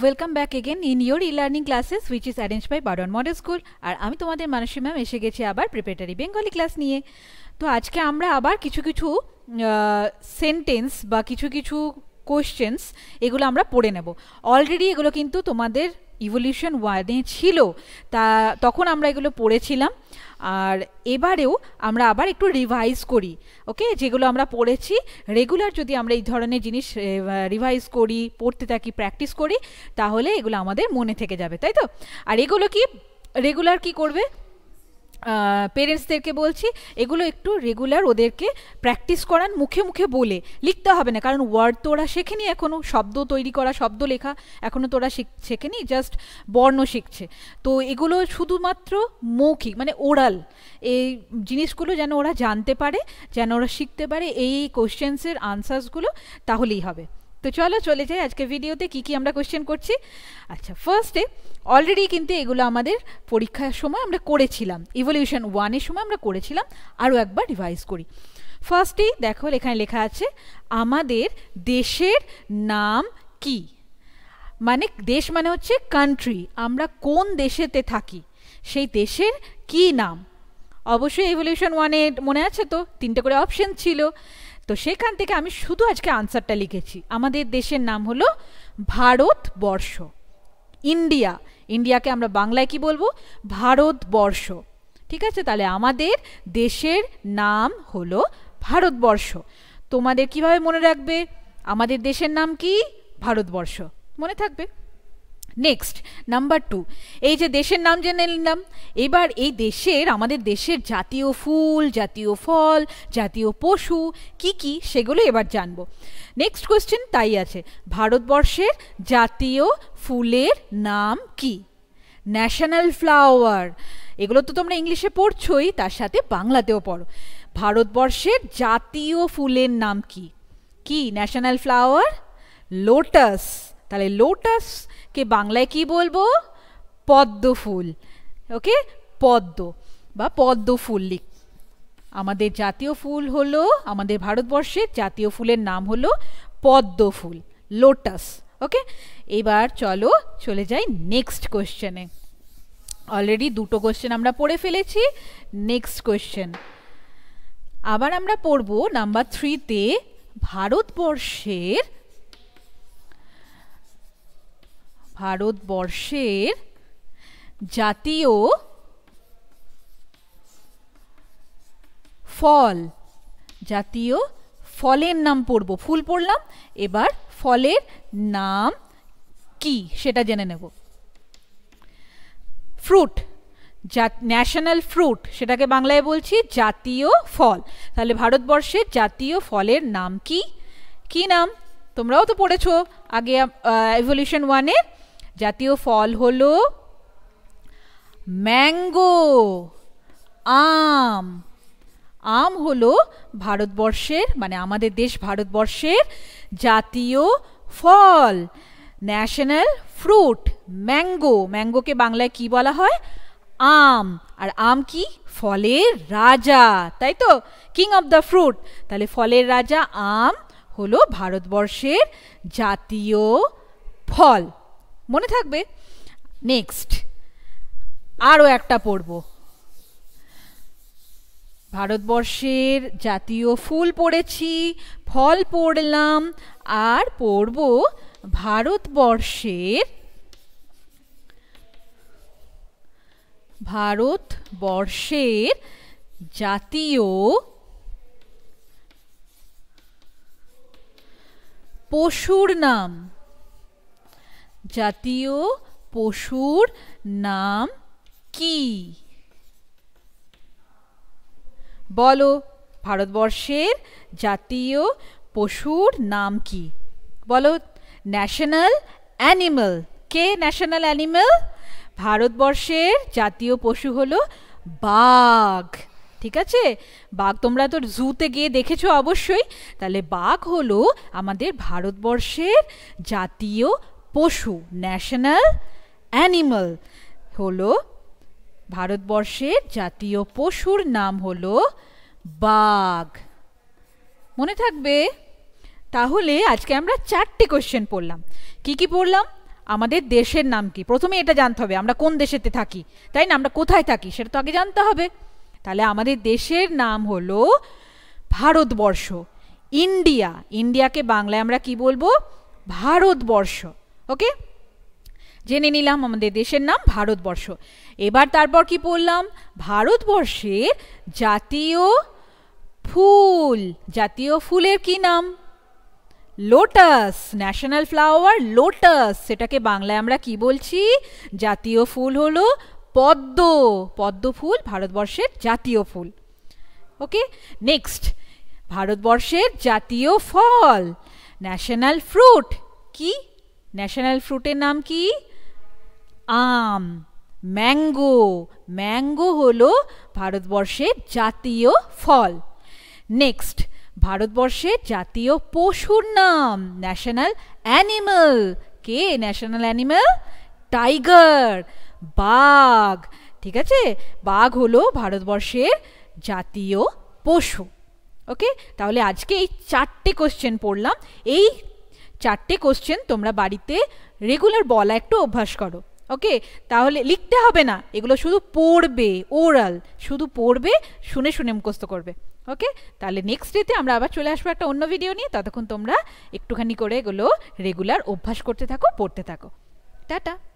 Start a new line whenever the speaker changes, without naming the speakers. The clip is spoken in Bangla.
welcome back again in your e learning classes which is arrange by Baran model school আর আমি তোমাদের মানসী ম্যাম এসে গেছি আবার প্রিপারেটারি বেঙ্গলি ক্লাস নিয়ে তো আজকে আমরা আবার কিছু কিছু সেন্টেন্স বা কিছু কিছু কোশ্চেন্স এগুলো আমরা পড়ে নেব অলরেডি এগুলো কিন্তু তোমাদের ইভলিউশন ওয়ানে ছিল তা তখন আমরা এগুলো পড়েছিলাম আর এবারেও আমরা আবার একটু রিভাইজ করি ওকে যেগুলো আমরা পড়েছি রেগুলার যদি আমরা এই ধরনের জিনিস রিভাইজ করি পড়তে থাকি প্র্যাকটিস করি তাহলে এগুলো আমাদের মনে থেকে যাবে তাই তো আর এগুলো কি রেগুলার কি করবে পেরেন্টসদেরকে বলছি এগুলো একটু রেগুলার ওদেরকে প্র্যাকটিস করান মুখে মুখে বলে লিখতে হবে না কারণ ওয়ার্ড তো ওরা শেখেনি এখনও শব্দ তৈরি করা শব্দ লেখা এখনও তো ওরা শেখেনি জাস্ট বর্ণ শিখছে তো এগুলো শুধুমাত্র মৌখিক মানে ওরাল এই জিনিসগুলো যেন ওরা জানতে পারে যেন ওরা শিখতে পারে এই কোশ্চেন্সের আনসার্সগুলো তাহলেই হবে তো চলো চলে যাই আজকে ভিডিওতে কি কি আমরা কোয়েশ্চেন করছি আচ্ছা ফার্স্টে অলরেডি কিন্তু এগুলো আমাদের পরীক্ষার সময় আমরা করেছিলাম ইভলিউশন ওয়ানের সময় আমরা করেছিলাম আরও একবার রিভাইজ করি ফার্স্টেই দেখো এখানে লেখা আছে আমাদের দেশের নাম কি মানে দেশ মানে হচ্ছে কান্ট্রি আমরা কোন দেশেতে থাকি সেই দেশের কি নাম অবশ্যই ইভলিউশন ওয়ানের মনে আছে তো তিনটে করে অপশন ছিল তো সেখান থেকে আমি শুধু আজকে আনসারটা লিখেছি আমাদের দেশের নাম হলো ভারতবর্ষ ইন্ডিয়া ইন্ডিয়াকে আমরা বাংলায় কি বলবো ভারতবর্ষ ঠিক আছে তাহলে আমাদের দেশের নাম হলো ভারতবর্ষ তোমাদের কিভাবে মনে রাখবে আমাদের দেশের নাম কি ভারতবর্ষ মনে থাকবে নেক্সট নাম্বার টু এই যে দেশের নাম জেনে নিলাম এবার এই দেশের আমাদের দেশের জাতীয় ফুল জাতীয় ফল জাতীয় পশু কি কি সেগুলো এবার জানব নেক্সট কোয়েশ্চেন তাই আছে ভারতবর্ষের জাতীয় ফুলের নাম কি ন্যাশনাল ফ্লাওয়ার এগুলো তো তোমরা ইংলিশে পড়ছই তার সাথে বাংলাতেও পড়ো ভারতবর্ষের জাতীয় ফুলের নাম কি কি ন্যাশনাল ফ্লাওয়ার লোটাস তাহলে লোটাসকে বাংলায় কি বলবো পদ্ম ফুল ওকে পদ্ম বা পদ্ম ফুল লিখ আমাদের জাতীয় ফুল হলো আমাদের ভারতবর্ষের জাতীয় ফুলের নাম হলো পদ্ম ফুল লোটাস ওকে এবার চলো চলে যাই নেক্সট কোশ্চেনে অলরেডি দুটো কোশ্চেন আমরা পড়ে ফেলেছি নেক্সট কোশ্চেন আবার আমরা পড়ব নাম্বার থ্রিতে ভারতবর্ষের ভারতবর্ষের জাতীয় ফল জাতীয় ফলের নাম পড়ব ফুল পড়লাম এবার ফলের নাম কি সেটা জেনে নেব ফ্রুট ন্যাশনাল ফ্রুট সেটাকে বাংলায় বলছি জাতীয় ফল তাহলে ভারতবর্ষের জাতীয় ফলের নাম কি কি নাম তোমরাও তো পড়েছ আগে এভলিউশন ওয়ানের জাতীয় ফল হলো ম্যাঙ্গো আম আম হলো ভারতবর্ষের মানে আমাদের দেশ ভারতবর্ষের জাতীয় ফল ন্যাশনাল ফ্রুট ম্যাঙ্গো ম্যাঙ্গোকে বাংলায় কি বলা হয় আম আর আম কি ফলের রাজা তাই তো কিং অব দ্য ফ্রুট তাহলে ফলের রাজা আম হলো ভারতবর্ষের জাতীয় ফল মনে থাকবে নেক্সট আরও একটা পড়ব ভারতবর্ষের জাতীয় ফুল পড়েছি ফল পড়লাম আর পড়ব ভারতবর্ষের ভারতবর্ষের জাতীয় পশুর নাম জাতীয় পশুর নাম কি বলো ভারতবর্ষের জাতীয় পশুর নাম কি বলো ন্যাশনাল অ্যানিমাল কে ন্যাশনাল অ্যানিমাল ভারতবর্ষের জাতীয় পশু হলো বাঘ ঠিক আছে বাঘ তোমরা তো জুতে গিয়ে দেখেছো অবশ্যই তাহলে বাঘ হলো আমাদের ভারতবর্ষের জাতীয় পশু ন্যাশনাল অ্যানিমাল হলো ভারতবর্ষের জাতীয় পশুর নাম হল বাঘ মনে থাকবে তাহলে আজকে আমরা চারটি কোশ্চেন পড়লাম কি কি পড়লাম আমাদের দেশের নাম কি প্রথমে এটা জানতে হবে আমরা কোন দেশেতে থাকি তাই না আমরা কোথায় থাকি সেটা তো আগে জানতে হবে তাহলে আমাদের দেশের নাম হলো ভারতবর্ষ ইন্ডিয়া ইন্ডিয়াকে বাংলায় আমরা কি বলবো ভারতবর্ষ ওকে জেনে নিলাম আমাদের দেশের নাম ভারতবর্ষ এবার তারপর কি পড়লাম ভারতবর্ষের জাতীয় ফুল জাতীয় ফুলের কি নাম লোটাস ন্যাশনাল ফ্লাওয়ার লোটাস সেটাকে বাংলায় আমরা কি বলছি জাতীয় ফুল হলো পদ্ম পদ্ম ফুল ভারতবর্ষের জাতীয় ফুল ওকে নেক্সট ভারতবর্ষের জাতীয় ফল ন্যাশনাল ফ্রুট কি ন্যাশনাল ফ্রুটের নাম কি আম ম্যাঙ্গো ম্যাঙ্গো হলো ভারতবর্ষের জাতীয় ফল নেক্সট ভারতবর্ষের জাতীয় পশুর নাম ন্যাশনাল অ্যানিমাল কে ন্যাশনাল অ্যানিমাল টাইগার বাঘ ঠিক আছে বাঘ হলো ভারতবর্ষের জাতীয় পশু ওকে তাহলে আজকে এই চারটে কোশ্চেন পড়লাম এই চারটে কোশ্চেন তোমরা বাড়িতে রেগুলার বলা একটু অভ্যাস করো ওকে তাহলে লিখতে হবে না এগুলো শুধু পড়বে ওরাল শুধু পড়বে শুনে শুনে মুখস্থ করবে ওকে তাহলে নেক্সট ডেতে আমরা আবার চলে আসবো একটা অন্য ভিডিও নিয়ে ততক্ষণ তোমরা একটুখানি করে এগুলো রেগুলার অভ্যাস করতে থাকো পড়তে থাকো টাটা